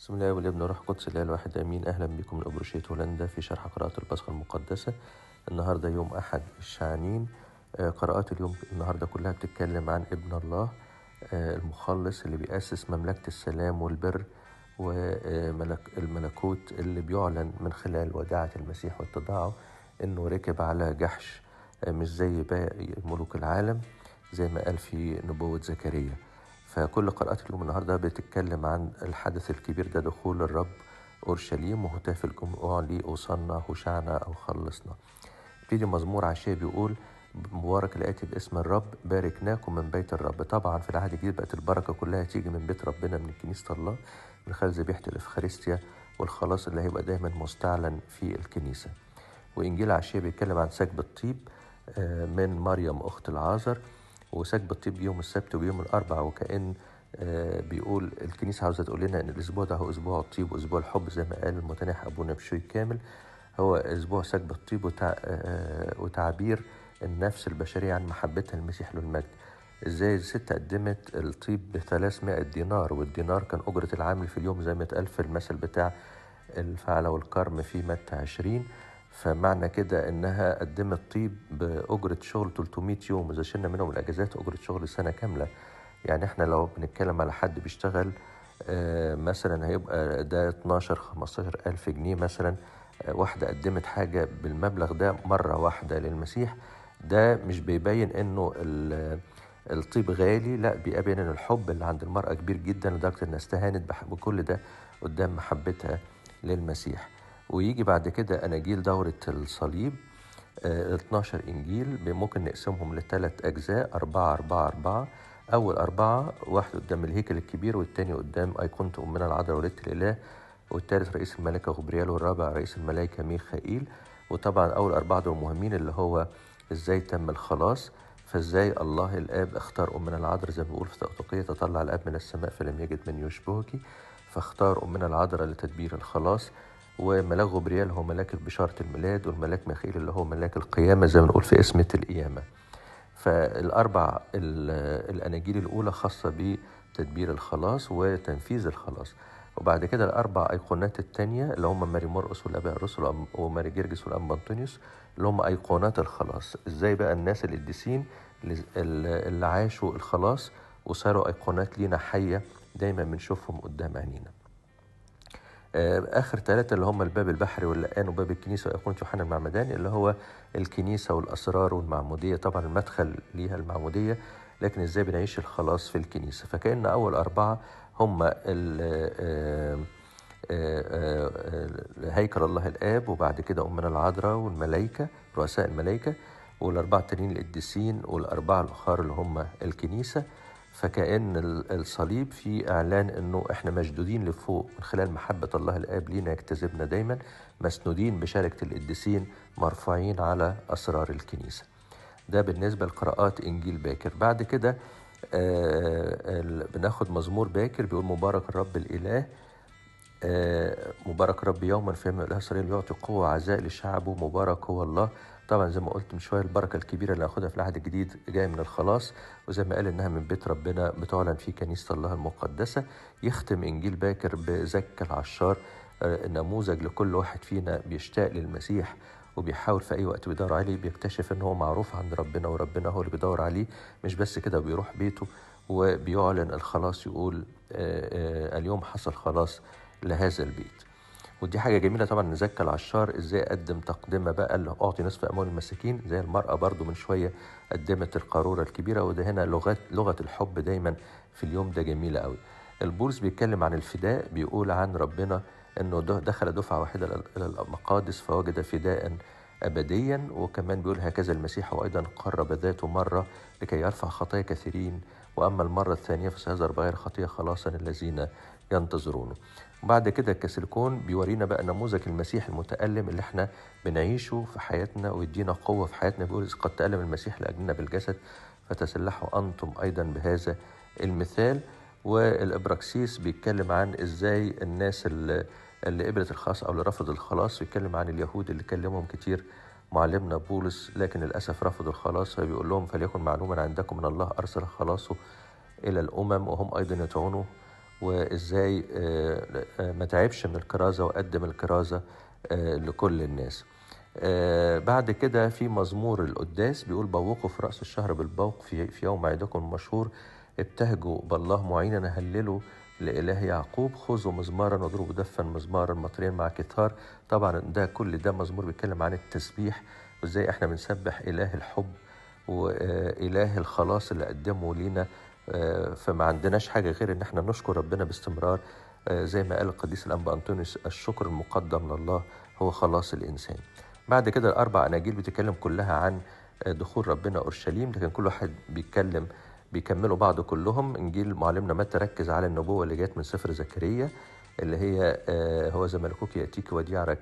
بسم الله والابن روح قدس الله الواحد امين اهلا بكم من هولندا في شرح قراءه البصره المقدسه النهارده يوم احد الشعنين آه، قراءات اليوم النهارده كلها بتتكلم عن ابن الله آه، المخلص اللي بيأسس مملكة السلام والبر والملكوت اللي بيعلن من خلال وداعة المسيح والتضاعف انه ركب على جحش آه، مش زي باقي ملوك العالم زي ما قال في نبوة زكريا فكل قراءات اليوم النهارده بتتكلم عن الحدث الكبير ده دخول الرب اورشليم وهتاف الجموع لي اوصلنا هشعنا او خلصنا يبتدي مزمور عشيه بيقول مبارك الاتي باسم الرب باركناكم من بيت الرب طبعا في العهد الجديد بقت البركه كلها تيجي من بيت ربنا من كنيسه الله من خلال ذبيحه الافخارستيا والخلاص اللي هيبقى دايما مستعلن في الكنيسه وانجيل عشيه بيتكلم عن سكب الطيب آه، من مريم اخت العازر وساك الطيب يوم السبت ويوم الاربع وكان آه، بيقول الكنيسه عاوزه تقول لنا ان الاسبوع ده هو اسبوع الطيب واسبوع الحب زي ما قال المتنح ابو نبشوي كامل هو اسبوع سكب الطيب آه، وتعبير النفس البشريه عن محبتها للمسيح له المجد ازاي الست قدمت الطيب ب 300 دينار والدينار كان اجره العامل في اليوم زي ما اتقال في المثل بتاع الفعلة والكرم في متى 20 فمعنى كده انها قدمت طيب باجره شغل 300 يوم اذا شلنا منهم الاجازات اجره شغل سنه كامله يعني احنا لو بنتكلم على حد بيشتغل آه، مثلا هيبقى ده 12 15 ألف جنيه مثلا آه، واحدة قدمت حاجة بالمبلغ ده مرة واحدة للمسيح ده مش بيبين انه الطيب غالي لا بيبين ان الحب اللي عند المرأة كبير جدا لدرجة انها استهانت بكل ده قدام محبتها للمسيح ويجي بعد كده اناجيل دوره الصليب 12 آه، انجيل ممكن نقسمهم لثلاث اجزاء أربعة أربعة أربعة اول اربعه واحد قدام الهيكل الكبير والتاني قدام ايقونه امنا العذراء ولدت الاله والتالت رئيس الملائكه غبريال والرابع رئيس الملائكه ميخائيل وطبعا اول اربعه دول مهمين اللي هو ازاي تم الخلاص فازاي الله الاب اختار امنا العذراء زي ما بيقول في توقية تطلع الاب من السماء فلم يجد من يشبهك فاختار امنا العذراء لتدبير الخلاص وملاك غبريال هو ملاك بشارة الميلاد والملاك ميخائيل اللي هو ملاك القيامة زي ما نقول في اسمة القيامة فالأربع الأناجيل الأولى خاصة بتدبير الخلاص وتنفيذ الخلاص وبعد كده الأربع أيقونات التانية اللي هم ماري مرقس والأباء الرسل وماري جرجس والأم أنطونيوس اللي هم أيقونات الخلاص إزاي بقى الناس القديسين اللي عاشوا الخلاص وصاروا أيقونات لينا حية دايما بنشوفهم قدام عينينا آه، اخر ثلاثه اللي هم الباب البحري واللقان وباب الكنيسه وايقونه يوحنا المعمداني اللي هو الكنيسه والاسرار والمعموديه طبعا المدخل ليها المعموديه لكن ازاي بنعيش الخلاص في الكنيسه فكان اول اربعه هم آه، آه، هيكل الله الاب وبعد كده امنا العذراء والملائكه رؤساء الملائكه والاربعه التانيين القديسين والاربعه الاخر اللي هم الكنيسه فكأن الصليب في إعلان أنه إحنا مشدودين لفوق من خلال محبة الله الآب لينا يكتسبنا دايما مسنودين بشركة القديسين مرفوعين على أسرار الكنيسة ده بالنسبة لقراءات إنجيل باكر بعد كده آه بناخد مزمور باكر بيقول مبارك الرب الإله آه، مبارك رب يوما فيما له سرير يعطي قوة عزاء لشعبه مبارك هو الله طبعا زي ما قلت من شويه البركه الكبيره اللي هاخدها في العهد الجديد جايه من الخلاص وزي ما قال انها من بيت ربنا بتعلن في كنيسه الله المقدسه يختم انجيل باكر بزك العشار آه، نموذج لكل واحد فينا بيشتاق للمسيح وبيحاول في اي وقت بيدور عليه بيكتشف ان هو معروف عند ربنا وربنا هو اللي بيدور عليه مش بس كده بيروح بيته وبيعلن الخلاص يقول آه، اليوم حصل خلاص لهذا البيت ودي حاجة جميلة طبعا ان زكى العشار ازاي قدم تقدمة بقى اللي اعطي نصف اموال المساكين زي المرأة برضو من شوية قدمت القارورة الكبيرة وده هنا لغات لغة الحب دايما في اليوم ده جميلة قوي البولس بيتكلم عن الفداء بيقول عن ربنا انه دخل دفعة واحدة الى المقادس فوجد فداء أبديا وكمان بيقول هكذا المسيح وأيضا قرب ذاته مرة لكي يرفع خطايا كثيرين وأما المرة الثانية فسيظهر بغير خطية خلاصا الذين ينتظرونه وبعد كده كاسلكون بيورينا بقى نموذج المسيح المتألم اللي احنا بنعيشه في حياتنا ويدينا قوة في حياتنا بيقول قد تألم المسيح لأجلنا بالجسد فتسلحوا أنتم أيضا بهذا المثال والإبراكسيس بيتكلم عن إزاي الناس اللي, قبلت الخلاص أو اللي رفض الخلاص بيتكلم عن اليهود اللي كلمهم كتير معلمنا بولس لكن للأسف رفضوا الخلاص فبيقول لهم فليكن معلوما عندكم من الله أرسل خلاصه إلى الأمم وهم أيضا يطعنوه وازاي آه، آه، ما تعبش من الكرازه وقدم الكرازه آه، لكل الناس بعد كده في مزمور القداس بيقول بوقوا في رأس الشهر بالبوق في, يوم عيدكم المشهور ابتهجوا بالله معينا هللوا لإله يعقوب خذوا مزمارا واضربوا دفا مزمارا مطريا مع كتار طبعا ده كل ده مزمور بيتكلم عن التسبيح وازاي احنا بنسبح إله الحب وإله الخلاص اللي قدمه لينا آه، فما عندناش حاجة غير إن احنا نشكر ربنا باستمرار آه، زي ما قال القديس الأنبا أنطونيوس الشكر المقدم لله هو خلاص الإنسان بعد كده الأربع أناجيل بتتكلم كلها عن آه، دخول ربنا أورشليم لكن كل واحد بيتكلم بيكملوا بعض كلهم إنجيل معلمنا ما ركز على النبوة اللي جت من سفر زكريا اللي هي هو زي ملكوك يأتيك وديع راكب